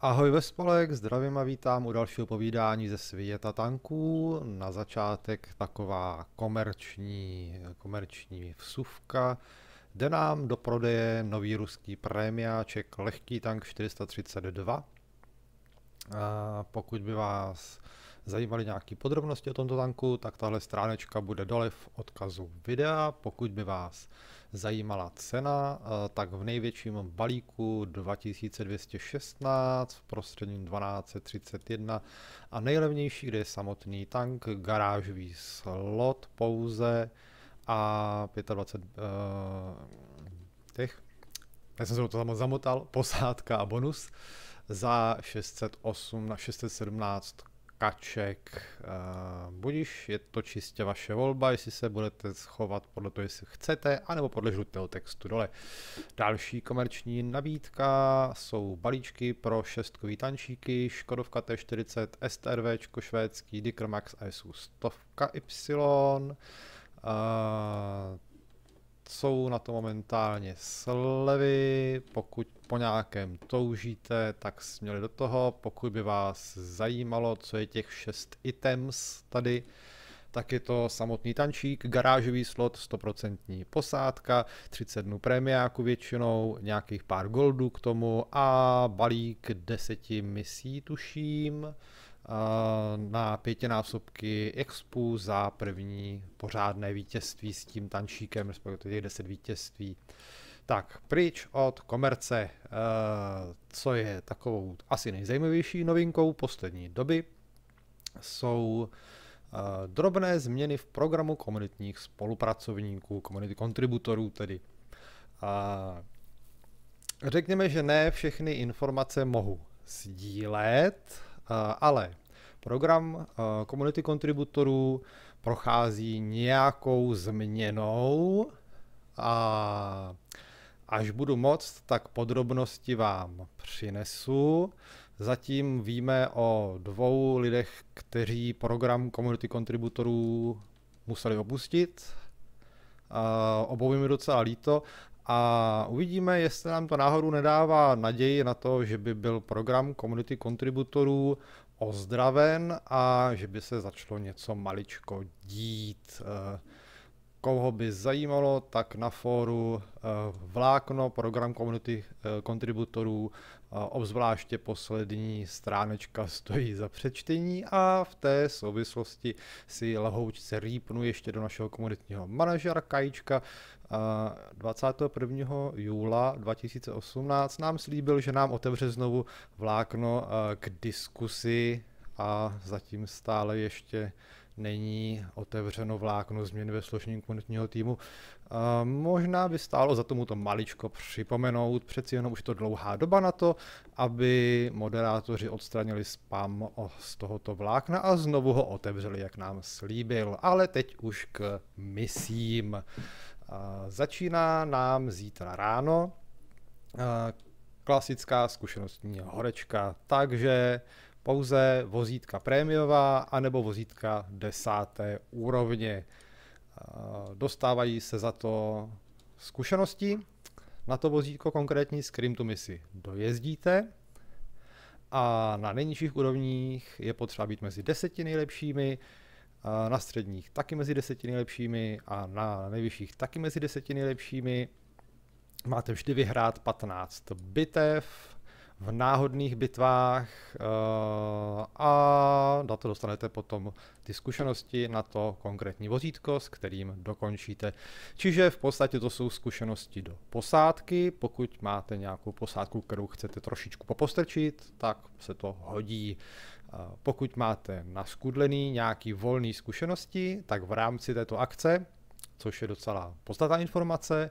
Ahoj ve spolek, zdravím a vítám u dalšího povídání ze světa tanků. Na začátek taková komerční, komerční vsuvka. Jde nám do prodeje nový ruský prémiáček lehký tank 432. A pokud by vás zajímaly nějaké podrobnosti o tomto tanku, tak tahle stránečka bude dole v odkazu videa. Pokud by vás zajímala cena, eh, tak v největším balíku 2216 v prostředním 1231 a nejlevnější, kde je samotný tank, garážový slot pouze a 25 eh, těch, já jsem se to zamotal, posádka a bonus za 608 na 617 kaček. budíš je to čistě vaše volba, jestli se budete schovat podle toho, jestli chcete, anebo podle žlutého textu dole. Další komerční nabídka jsou balíčky pro šestkový tančíky, Škodovka T40, STRV, švédský, Dicromax ISU 100 Y. Uh, jsou na to momentálně slevy, pokud po nějakém toužíte, tak směli do toho, pokud by vás zajímalo, co je těch 6 items tady, tak je to samotný tančík, garážový slot, 100% posádka, 30 dnů premiáku většinou, nějakých pár goldů k tomu a balík 10 misí tuším na pětinásobky expu za první pořádné vítězství s tím tančíkem, respektive těch 10 vítězství. Tak, pryč od komerce, eh, co je takovou asi nejzajímavější novinkou poslední doby, jsou eh, drobné změny v programu komunitních spolupracovníků, komunity kontributorů tedy. řekněme, že ne všechny informace mohu sdílet, Eh, ale program eh, komunity kontributorů prochází nějakou změnou a až budu moc, tak podrobnosti vám přinesu. Zatím víme o dvou lidech, kteří program komunity kontributorů museli opustit. Uh, obou mi docela líto a uvidíme, jestli nám to náhodou nedává naději na to, že by byl program komunity kontributorů ozdraven a že by se začalo něco maličko dít. Eh, koho by zajímalo, tak na fóru eh, vlákno program komunity eh, kontributorů, obzvláště poslední stránečka stojí za přečtení a v té souvislosti si lahoučce rýpnu ještě do našeho komunitního manažera Kajíčka, 21. júla 2018 nám slíbil, že nám otevře znovu vlákno eh, k diskusi a zatím stále ještě není otevřeno vlákno změny ve složení komunitního týmu. Eh, možná by stálo za tomu to maličko připomenout, přeci jenom už to dlouhá doba na to, aby moderátoři odstranili spam z tohoto vlákna a znovu ho otevřeli, jak nám slíbil. Ale teď už k misím. Začíná nám zítra ráno klasická zkušenostní horečka, takže pouze vozítka prémiová anebo vozítka desáté úrovně. Dostávají se za to zkušenosti, na to vozítko konkrétní, s kterým tu misi dojezdíte. A na nejnižších úrovních je potřeba být mezi deseti nejlepšími, na středních taky mezi deseti nejlepšími a na nejvyšších taky mezi deseti nejlepšími. Máte vždy vyhrát 15 bitev v náhodných bitvách eh, a na to dostanete potom ty zkušenosti na to konkrétní vozítko, s kterým dokončíte. Čiže v podstatě to jsou zkušenosti do posádky. Pokud máte nějakou posádku, kterou chcete trošičku popostrčit, tak se to hodí. Pokud máte naskudlený nějaký volný zkušenosti, tak v rámci této akce, což je docela podstatná informace,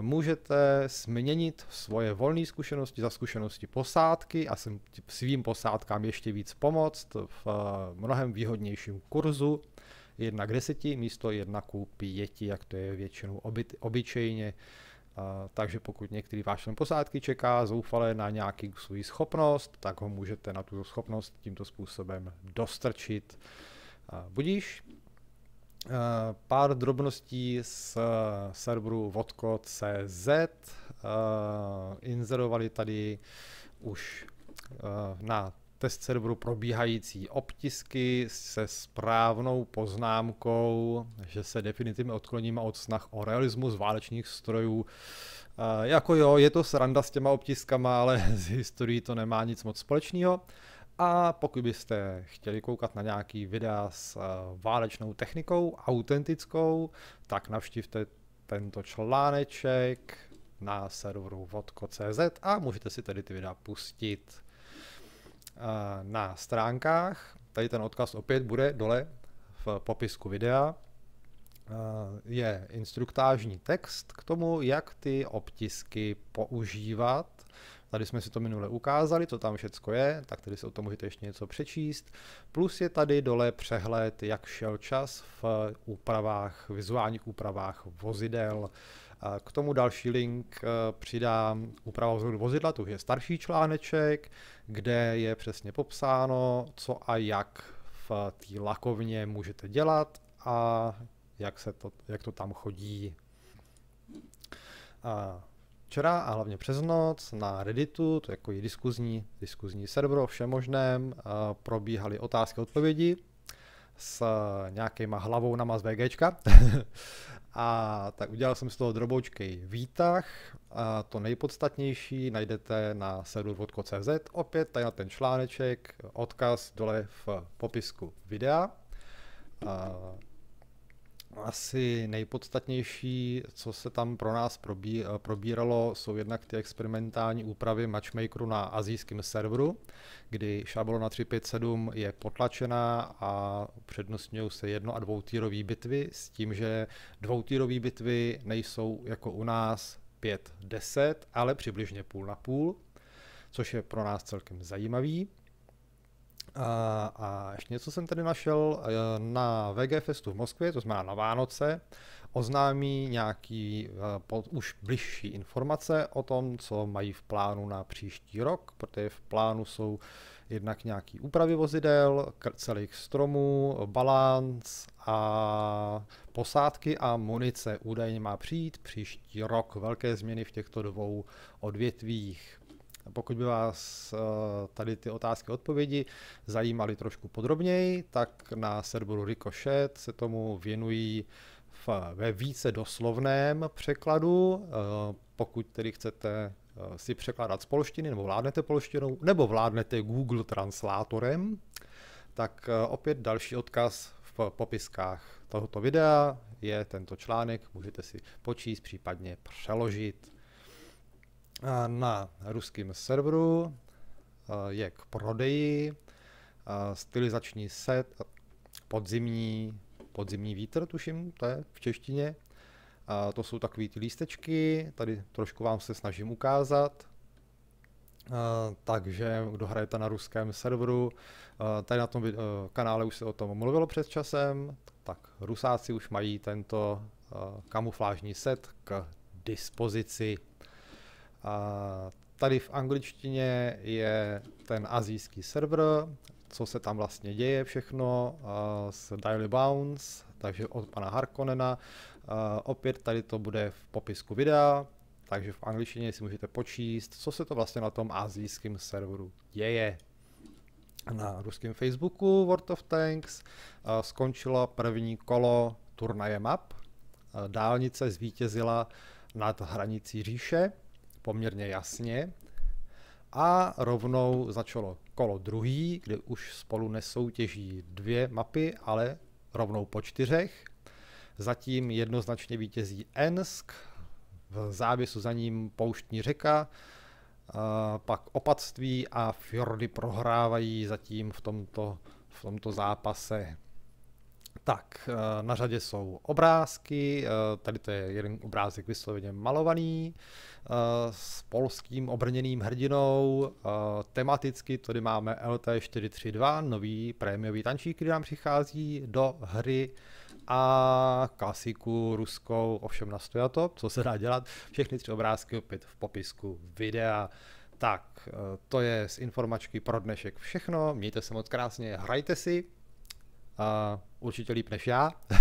můžete změnit svoje volné zkušenosti za zkušenosti posádky a svým posádkám ještě víc pomoct v mnohem výhodnějším kurzu 1 k 10 místo 1 k 5, jak to je většinou obyčejně takže pokud některý váš člen posádky čeká zoufale na nějaký svůj schopnost, tak ho můžete na tu schopnost tímto způsobem dostrčit. Budíš. Pár drobností z serveru vodko.cz. Inzerovali tady už na test serveru probíhající obtisky se správnou poznámkou, že se definitivně odkloníme od snah o realismus válečných strojů. E, jako jo, je to sranda s těma obtiskama, ale z historií to nemá nic moc společného. A pokud byste chtěli koukat na nějaký videa s eh, válečnou technikou, autentickou, tak navštivte tento článeček na serveru vodko.cz a můžete si tedy ty videa pustit na stránkách. Tady ten odkaz opět bude dole v popisku videa. Je instruktážní text k tomu, jak ty obtisky používat. Tady jsme si to minule ukázali, co tam všecko je, tak tady se o tom můžete ještě něco přečíst. Plus je tady dole přehled, jak šel čas v úpravách, vizuálních úpravách vozidel, k tomu další link eh, přidám úprava vzhledu vozidla, už je starší článeček, kde je přesně popsáno, co a jak v té lakovně můžete dělat a jak, se to, jak to tam chodí. A včera a hlavně přes noc na Redditu, to je jako diskuzní, diskuzní server o všem možném, eh, probíhaly otázky a odpovědi s eh, nějakýma hlavou na z VGčka. a tak udělal jsem z toho droboučkej výtah. A to nejpodstatnější najdete na servervodko.cz. Opět tady na ten článeček, odkaz dole v popisku videa. A asi nejpodstatnější, co se tam pro nás probí, eh, probíralo, jsou jednak ty experimentální úpravy matchmakeru na azijském serveru, kdy šablona 357 je potlačená a přednostňují se jedno a dvoutýrové bitvy s tím, že dvoutýrové bitvy nejsou jako u nás 5-10, ale přibližně půl na půl, což je pro nás celkem zajímavý. A, a ještě něco jsem tady našel eh, na VG Festu v Moskvě, to znamená na Vánoce, oznámí nějaký eh, pod, už bližší informace o tom, co mají v plánu na příští rok, protože v plánu jsou jednak nějaký úpravy vozidel, celých stromů, balanc a posádky a munice údajně má přijít příští rok. Velké změny v těchto dvou odvětvích. Pokud by vás eh, tady ty otázky odpovědi zajímaly trošku podrobněji, tak na serveru Ricochet se tomu věnují v, ve více doslovném překladu. Eh, pokud tedy chcete eh, si překládat z polštiny, nebo vládnete polštinou, nebo vládnete Google Translátorem, tak opět další odkaz v popiskách tohoto videa je tento článek, můžete si počíst, případně přeložit na ruském serveru, je k prodeji, stylizační set, podzimní, podzimní vítr, tuším, to je v češtině. A to jsou takové ty lístečky, tady trošku vám se snažím ukázat. Uh, takže kdo hrajete na ruském serveru, uh, tady na tom uh, kanále už se o tom mluvilo před časem, tak rusáci už mají tento uh, kamuflážní set k dispozici. A tady v angličtině je ten azijský server, co se tam vlastně děje všechno s Daily Bounce, takže od pana Harkonena. Opět tady to bude v popisku videa, takže v angličtině si můžete počíst, co se to vlastně na tom azijském serveru děje. Na ruském Facebooku World of Tanks skončilo první kolo turnaje map. Dálnice zvítězila nad hranicí říše poměrně jasně a rovnou začalo kolo druhý, kde už spolu nesoutěží dvě mapy, ale rovnou po čtyřech. Zatím jednoznačně vítězí Ensk, v závěsu za ním pouštní řeka, pak opatství a fjordy prohrávají zatím v tomto, v tomto zápase. Tak, eh, na řadě jsou obrázky, eh, tady to je jeden obrázek vysloveně malovaný, eh, s polským obrněným hrdinou, tematicky tady máme LT432, nový prémiový tančík, který nám přichází do hry a klasiku ruskou, ovšem na to, co se dá dělat, všechny tři obrázky opět v popisku videa. Tak, to je z informačky pro dnešek všechno, mějte se moc krásně, hrajte si, a určitě líp než já.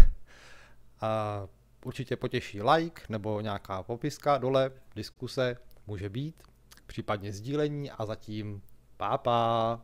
a určitě potěší like nebo nějaká popiska dole, diskuse může být, případně sdílení a zatím pápa.